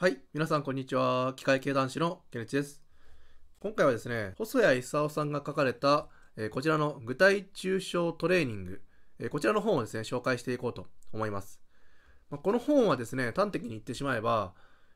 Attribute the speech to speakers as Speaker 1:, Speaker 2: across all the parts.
Speaker 1: はい。皆さん、こんにちは。機械系男子のケネチです。今回はですね、細谷勲さんが書かれた、えー、こちらの具体抽象トレーニング、えー、こちらの本をですね、紹介していこうと思います。まあ、この本はですね、端的に言ってしまえば、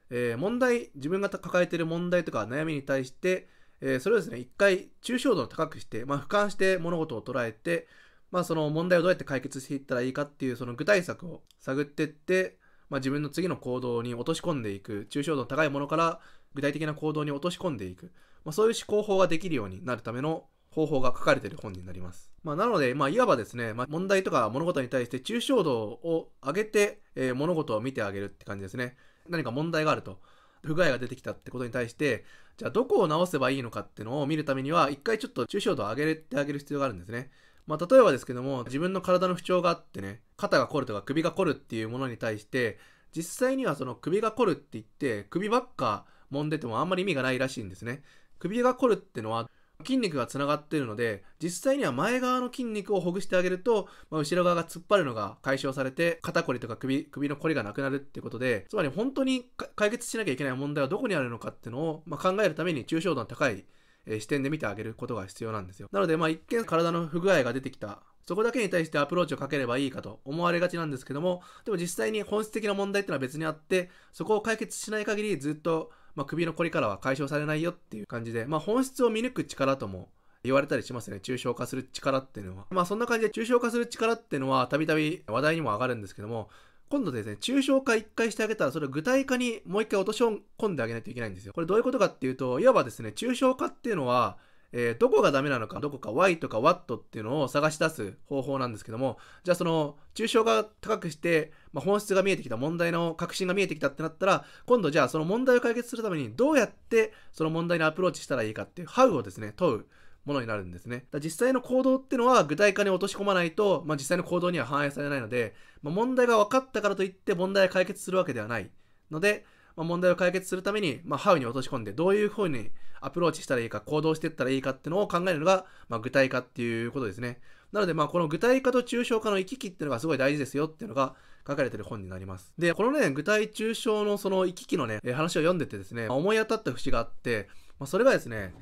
Speaker 1: えー、問題、自分が抱えている問題とか悩みに対して、えそれをですね、一回抽象度を高くして、まあ、俯瞰して物事を捉えて、まあ、その問題をどうやって解決していったらいいかっていう、その具体策を探っていって、まあ、自分の次の行動に落とし込んでいく抽象度の高いものから具体的な行動に落とし込んでいく、まあ、そういう思考法ができるようになるための方法が書かれている本になります。まあ、なので、まあ、いわばですね、まあ、問題とか物事に対して抽象度を上げて、えー、物事を見てあげるって感じですね。何か問題があると。不具合が出てきたってことに対して、じゃあどこを直せばいいのかっていうのを見るためには、一回ちょっと抽象度を上げてあげる必要があるんですね。まあ、例えばですけども、自分の体の不調があってね、肩が凝るとか首が凝るっていうものに対して、実際にはその首が凝るって言って、首ばっか揉んでてもあんまり意味がないらしいんですね。首が凝るってのは、筋肉がつながっているので、実際には前側の筋肉をほぐしてあげると、まあ、後ろ側が突っ張るのが解消されて、肩こりとか首、首のこりがなくなるってことで、つまり本当に解決しなきゃいけない問題はどこにあるのかっていうのを、まあ、考えるために抽象度の高いえ視点で見てあげることが必要なんですよ。なので、まあ一見体の不具合が出てきたそこだけに対してアプローチをかければいいかと思われがちなんですけども、でも実際に本質的な問題ってのは別にあって、そこを解決しない限りずっと、まあ、首のこりからは解消されないよっていう感じで、まあ、本質を見抜く力とも言われたりしますね。抽象化する力っていうのは。まあそんな感じで抽象化する力っていうのはたびたび話題にも上がるんですけども、今度ですね、抽象化一回してあげたら、それを具体化にもう一回落とし込んであげないといけないんですよ。これどういうことかっていうと、いわばですね、抽象化っていうのは、えー、どこがダメなのか、どこか Y とか w ットっていうのを探し出す方法なんですけども、じゃあその、抽象化高くして、まあ、本質が見えてきた、問題の確信が見えてきたってなったら、今度じゃあその問題を解決するために、どうやってその問題にアプローチしたらいいかっていう、How をですね、問う。ものになるんですね。だ実際の行動ってのは具体化に落とし込まないと、まあ、実際の行動には反映されないので、まあ、問題が分かったからといって問題を解決するわけではないので、まあ、問題を解決するために、まあ、ハウに落とし込んで、どういうふうにアプローチしたらいいか、行動していったらいいかっていうのを考えるのが、まあ、具体化っていうことですね。なので、まあ、この具体化と抽象化の行き来っていうのがすごい大事ですよっていうのが書かれてる本になります。で、このね、具体抽象のその行き来のね、話を読んでてですね、まあ、思い当たった節があって、まあ、それがですね、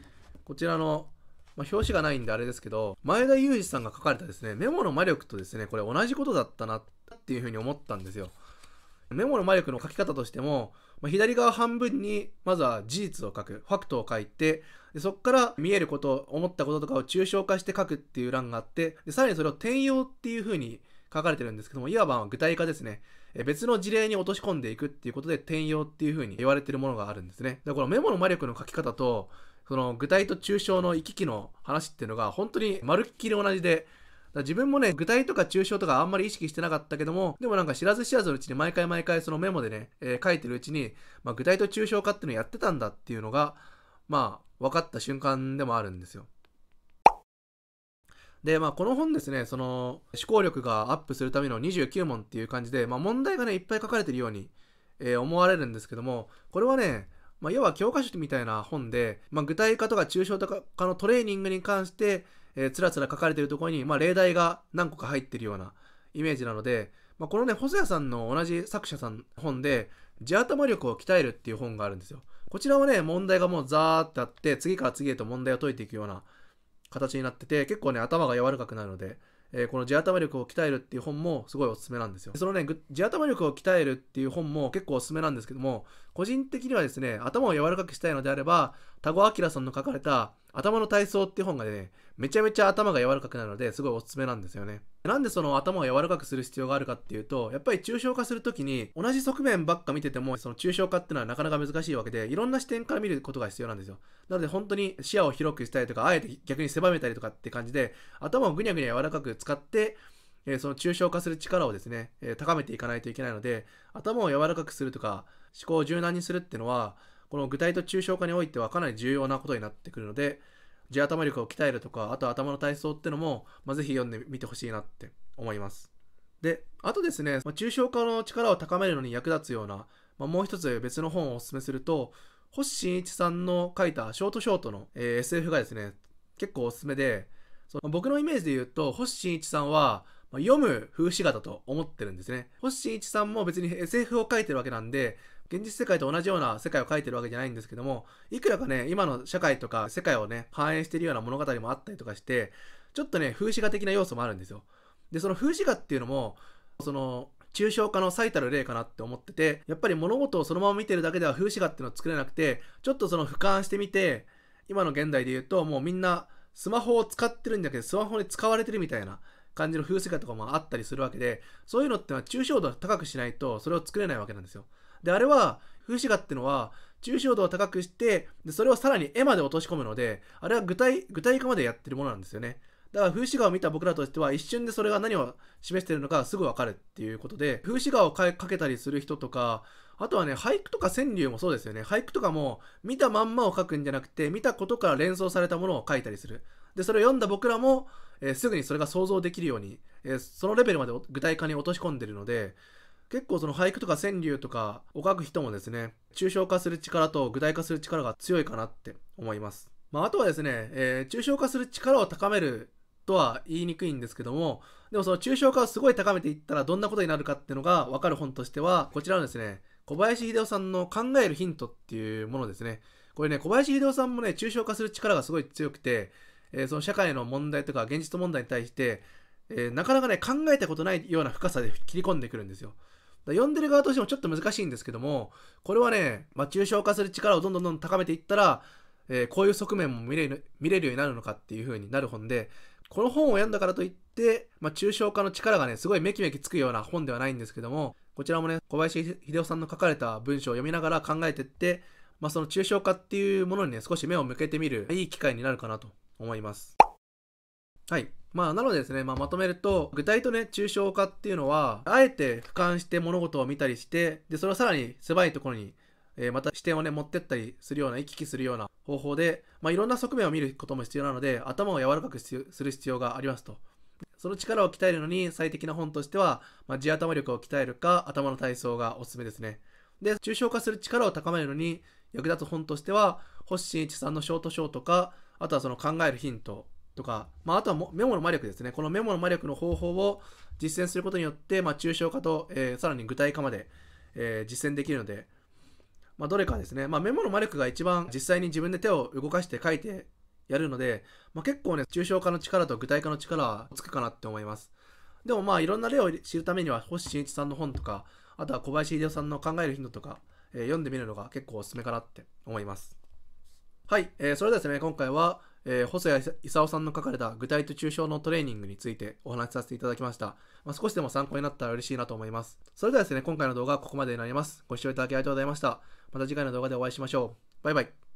Speaker 1: こちらのまあ、表紙がないんであれですけど、前田裕二さんが書かれたですね、メモの魔力とですね、これ同じことだったなっていうふうに思ったんですよ。メモの魔力の書き方としても、まあ、左側半分にまずは事実を書く、ファクトを書いて、でそこから見えること、思ったこととかを抽象化して書くっていう欄があって、でさらにそれを転用っていうふうに書かれてるんですけども、いわば具体化ですね。別の事例に落とし込んでいくっていうことで転用っていうふうに言われてるものがあるんですね。だからこのメモの魔力の書き方と、その具体と抽象の行き来の話っていうのが本当にまるっきり同じで、自分もね、具体とか抽象とかあんまり意識してなかったけども、でもなんか知らず知らずのうちに毎回毎回そのメモでね、えー、書いてるうちに、まあ、具体と抽象化っていうのやってたんだっていうのが、まあ、分かった瞬間でもあるんですよ。で、まあ、この本ですね、その、思考力がアップするための29問っていう感じで、まあ、問題がね、いっぱい書かれてるように、えー、思われるんですけども、これはね、まあ、要は教科書みたいな本で、まあ、具体化とか抽象化のトレーニングに関して、えー、つらつら書かれているところに、まあ、例題が何個か入ってるようなイメージなので、まあ、このね、細谷さんの同じ作者さん本で、地頭力を鍛えるっていう本があるんですよ。こちらはね、問題がもうザーってあって、次から次へと問題を解いていくような形になってて、結構ね、頭が柔らかくなるので、えー、この地頭力を鍛えるっていう本もすごいおすすめなんですよ。そのね、地頭力を鍛えるっていう本も結構おすすめなんですけども、個人的にはですね、頭を柔らかくしたいのであれば、田子明さんの書かれた頭の体操って本がね、めちゃめちゃ頭が柔らかくなるので、すごいおすすめなんですよね。なんでその頭を柔らかくする必要があるかっていうと、やっぱり抽象化するときに、同じ側面ばっか見てても、その抽象化っていうのはなかなか難しいわけで、いろんな視点から見ることが必要なんですよ。なので本当に視野を広くしたりとか、あえて逆に狭めたりとかって感じで、頭をぐにゃぐにゃ柔らかく使って、えー、その抽象化する力をですね、えー、高めていかないといけないので、頭を柔らかくするとか、思考を柔軟にするっていうのは、この具体と抽象化においてはかなり重要なことになってくるので、地頭力を鍛えるとか、あと頭の体操ってのも、まあ、ぜひ読んでみてほしいなって思います。で、あとですね、まあ、抽象化の力を高めるのに役立つような、まあ、もう一つ別の本をお勧めすると、星新一さんの書いたショートショートの、えー、SF がですね、結構おすすめで、その僕のイメージで言うと、星新一さんは、まあ、読む風刺画だと思ってるんですね。星新一さんも別に SF を書いてるわけなんで、現実世界と同じような世界を描いてるわけじゃないんですけども、いくらかね、今の社会とか世界をね、反映してるような物語もあったりとかして、ちょっとね、風刺画的な要素もあるんですよ。で、その風刺画っていうのも、その、抽象化の最たる例かなって思ってて、やっぱり物事をそのまま見てるだけでは風刺画っていうのを作れなくて、ちょっとその俯瞰してみて、今の現代で言うと、もうみんなスマホを使ってるんだけど、スマホに使われてるみたいな感じの風刺画とかもあったりするわけで、そういうのってのは抽象度高くしないと、それを作れないわけなんですよ。で、あれは、風刺画ってのは、抽象度を高くして、でそれをさらに絵まで落とし込むので、あれは具体、具体化までやってるものなんですよね。だから風刺画を見た僕らとしては一瞬でそれが何を示してるのかすぐわかるっていうことで、風刺画をかけたりする人とか、あとはね、俳句とか川柳もそうですよね。俳句とかも見たまんまを書くんじゃなくて、見たことから連想されたものを書いたりする。で、それを読んだ僕らも、えー、すぐにそれが想像できるように、えー、そのレベルまで具体化に落とし込んでるので、結構その俳句とか川柳とかを書く人もですね、抽象化する力と具体化する力が強いかなって思います。まあ、あとはですね、えー、抽象化する力を高めるとは言いにくいんですけども、でもその抽象化をすごい高めていったらどんなことになるかっていうのがわかる本としては、こちらのですね、小林秀夫さんの考えるヒントっていうものですね。これね、小林秀夫さんもね、抽象化する力がすごい強くて、えー、その社会の問題とか現実問題に対して、えー、なかなかね、考えたことないような深さで切り込んでくるんですよ。読んでる側としてもちょっと難しいんですけども、これはね、まあ、抽象化する力をどんどんどん高めていったら、えー、こういう側面も見れる見れるようになるのかっていう風になる本で、この本を読んだからといって、まあ、抽象化の力がね、すごいメキメキつくような本ではないんですけども、こちらもね、小林秀夫さんの書かれた文章を読みながら考えてって、まあ、その抽象化っていうものにね、少し目を向けてみるいい機会になるかなと思います。はい。まあ、なのでですね、まあ、まとめると、具体とね、抽象化っていうのは、あえて俯瞰して物事を見たりして、で、それをさらに狭いところに、えー、また視点をね、持ってったりするような、行き来するような方法で、まあ、いろんな側面を見ることも必要なので、頭を柔らかくする必要がありますと。その力を鍛えるのに最適な本としては、まあ、地頭力を鍛えるか、頭の体操がおすすめですね。で、抽象化する力を高めるのに役立つ本としては、星新一さんのショートショートか、あとはその考えるヒントとか、まあ、あとはメモの魔力ですね。このメモの魔力の方法を実践することによって、まあ、抽象化と、えー、さらに具体化まで、えー、実践できるので、まあ、どれかですね、まあ、メモの魔力が一番実際に自分で手を動かして書いてやるので、まあ、結構ね、抽象化の力と具体化の力はつくかなって思います。でもまあいろんな例を知るためには星新一さんの本とか、あとは小林秀夫さんの考えるヒントとか、えー、読んでみるのが結構おすすめかなって思います。はい、えー、それではですね、今回はえー、細谷勲さんの書かれた具体と抽象のトレーニングについてお話しさせていただきました。まあ、少しでも参考になったら嬉しいなと思います。それではですね、今回の動画はここまでになります。ご視聴いただきありがとうございました。また次回の動画でお会いしましょう。バイバイ。